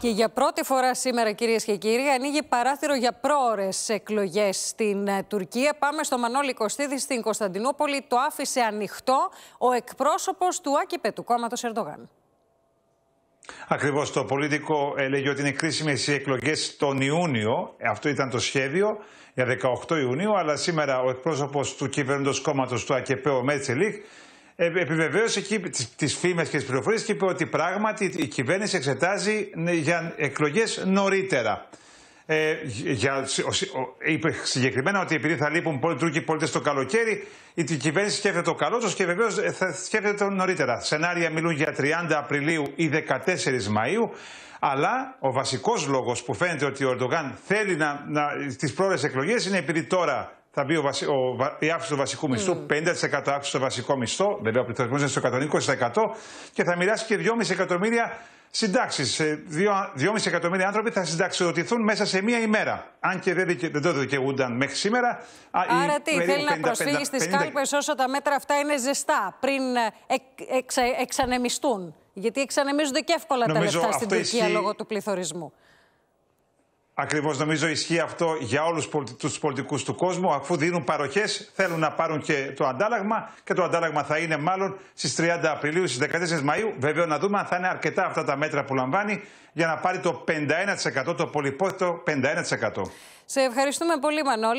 Και για πρώτη φορά σήμερα, κυρίες και κύριοι, ανοίγει παράθυρο για πρόορες εκλογές στην ε, Τουρκία. Πάμε στο Μανώλη Κωστίδη στην Κωνσταντινούπολη. Το άφησε ανοιχτό ο εκπρόσωπος του Άκυπε του κόμματος Ερντογάν. Ακριβώς το πολιτικό έλεγε ότι είναι κρίσιμες οι εκλογές τον Ιούνιο. Αυτό ήταν το σχέδιο για 18 Ιουνίου. Αλλά σήμερα ο εκπρόσωπος του κυβερνητό κόμματος του ΑΚΕΠΕ, ο Μέτσελικ, ε, επιβεβαίωσε εκεί τις φήμες και τις πληροφορίες και είπε ότι πράγματι η κυβέρνηση εξετάζει για εκλογές νωρίτερα. Ε, για, είπε συγκεκριμένα ότι επειδή θα λείπουν πολλοί Τούρκοι πολίτε το καλοκαίρι, η κυβέρνηση σκέφτεται το καλό του και βεβαίως ε, θα σκέφτεται το νωρίτερα. Σενάρια μιλούν για 30 Απριλίου ή 14 Μαΐου, Αλλά ο βασικός λόγος που φαίνεται ότι ο Ερντογάν θέλει να, να, τις πρόορες εκλογές είναι επειδή τώρα θα μπει ο, βασι... η αύξηση του βασικού μισθού, mm. 50% αύξηση στο βασικό μισθό, βέβαια ο πληθωρισμός είναι στο 120% και θα μοιράσει και 2,5 εκατομμύρια συντάξεις. 2,5 εκατομμύρια άνθρωποι θα συνταξιδοτηθούν μέσα σε μία ημέρα. Αν και δεν, δεν το δικαιούνταν μέχρι σήμερα. Άρα τι, θέλει να προσφύγει στι 50... κάλπες όσο τα μέτρα αυτά είναι ζεστά πριν ε, εξανεμιστούν. Γιατί εξανεμίζονται και εύκολα τα λεφτά στην Τουρκία λόγω του πληθωρισμού. Ακριβώς νομίζω ισχύει αυτό για όλους τους πολιτικούς του κόσμου. Αφού δίνουν παροχές, θέλουν να πάρουν και το αντάλλαγμα. Και το αντάλλαγμα θα είναι μάλλον στις 30 Απριλίου, στις 14 Μαου. Βέβαια, να δούμε αν θα είναι αρκετά αυτά τα μέτρα που λαμβάνει για να πάρει το 51% το πολυπόθητο 51%. Σε ευχαριστούμε πολύ, Μανώλη.